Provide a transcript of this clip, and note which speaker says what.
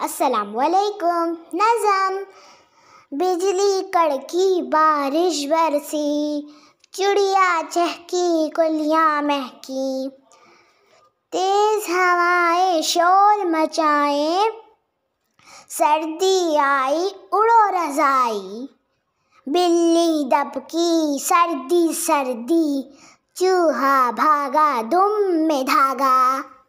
Speaker 1: वालेकुम नज़म बिजली कड़की बारिश बरसी चिड़िया चहकी कुलियाँ महकी तेज़ हवाएं शोर मचाए सर्दी आई उड़ो रजाई बिल्ली दबकी सर्दी सर्दी चूहा भागा दुम में धागा